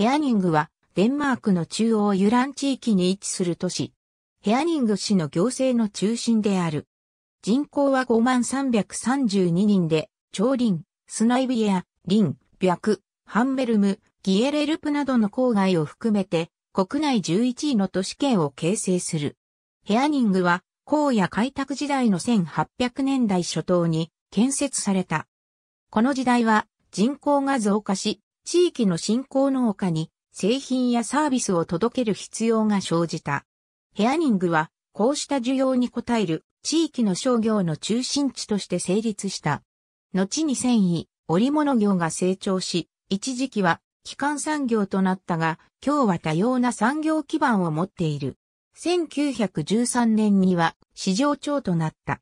ヘアニングは、デンマークの中央ユラン地域に位置する都市。ヘアニング市の行政の中心である。人口は5332人で、長林、スナイビエア、林、白、ハンベルム、ギエレルプなどの郊外を含めて、国内11位の都市圏を形成する。ヘアニングは、荒野開拓時代の1800年代初頭に建設された。この時代は人口が増加し、地域の新興農家に製品やサービスを届ける必要が生じた。ヘアニングは、こうした需要に応える地域の商業の中心地として成立した。後に繊維、織物業が成長し、一時期は基幹産業となったが、今日は多様な産業基盤を持っている。1913年には市場長となった。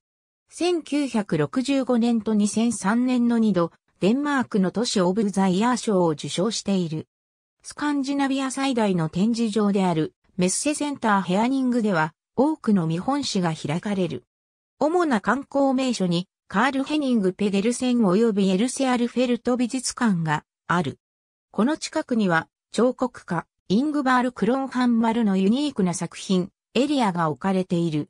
1965年と2003年の2度、デンマークの都市オブザイヤー賞を受賞している。スカンジナビア最大の展示場であるメッセセンターヘアニングでは多くの見本市が開かれる。主な観光名所にカール・ヘニング・ペデルセン及びエルセアルフェルト美術館がある。この近くには彫刻家イングバール・クロンハンマルのユニークな作品エリアが置かれている。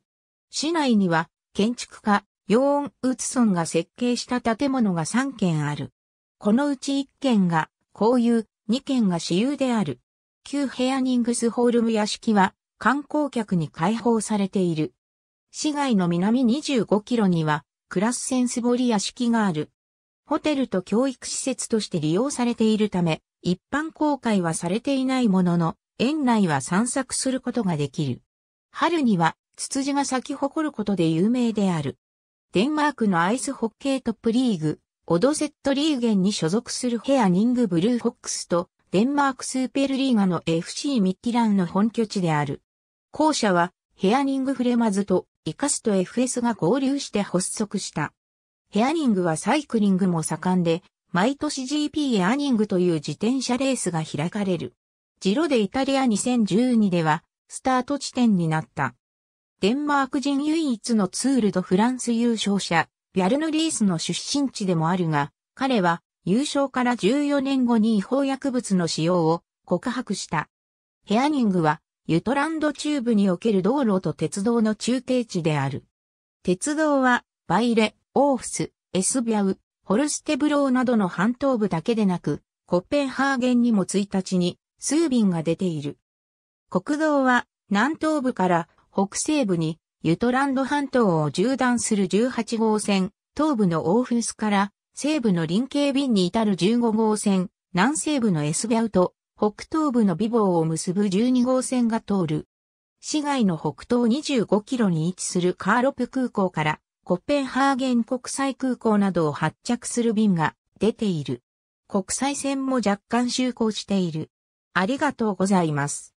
市内には建築家ヨーン・ウツソンが設計した建物が3軒ある。このうち1軒が公有、2軒が私有である。旧ヘアニングスホールム屋敷は観光客に開放されている。市街の南25キロにはクラスセンスボリ屋敷がある。ホテルと教育施設として利用されているため、一般公開はされていないものの、園内は散策することができる。春には、ツツジが咲き誇ることで有名である。デンマークのアイスホッケートップリーグ、オドセットリーゲンに所属するヘアニングブルーホックスと、デンマークスーペルリーガの FC ミッティランの本拠地である。校舎は、ヘアニングフレマズと、イカスと FS が合流して発足した。ヘアニングはサイクリングも盛んで、毎年 GP エアニングという自転車レースが開かれる。ジロでイタリア2012では、スタート地点になった。デンマーク人唯一のツールドフランス優勝者、ビャルヌ・リースの出身地でもあるが、彼は優勝から14年後に違法薬物の使用を告白した。ヘアニングは、ユトランド中部における道路と鉄道の中継地である。鉄道は、バイレ、オーフス、エスビャウ、ホルステブローなどの半島部だけでなく、コッペンハーゲンにも1日に、数便が出ている。国道は、南東部から北西部にユトランド半島を縦断する18号線、東部のオーフスから西部の臨ン便に至る15号線、南西部のエスビャウと北東部のビボーを結ぶ12号線が通る。市街の北東25キロに位置するカーロプ空港からコッペンハーゲン国際空港などを発着する便が出ている。国際線も若干就航している。ありがとうございます。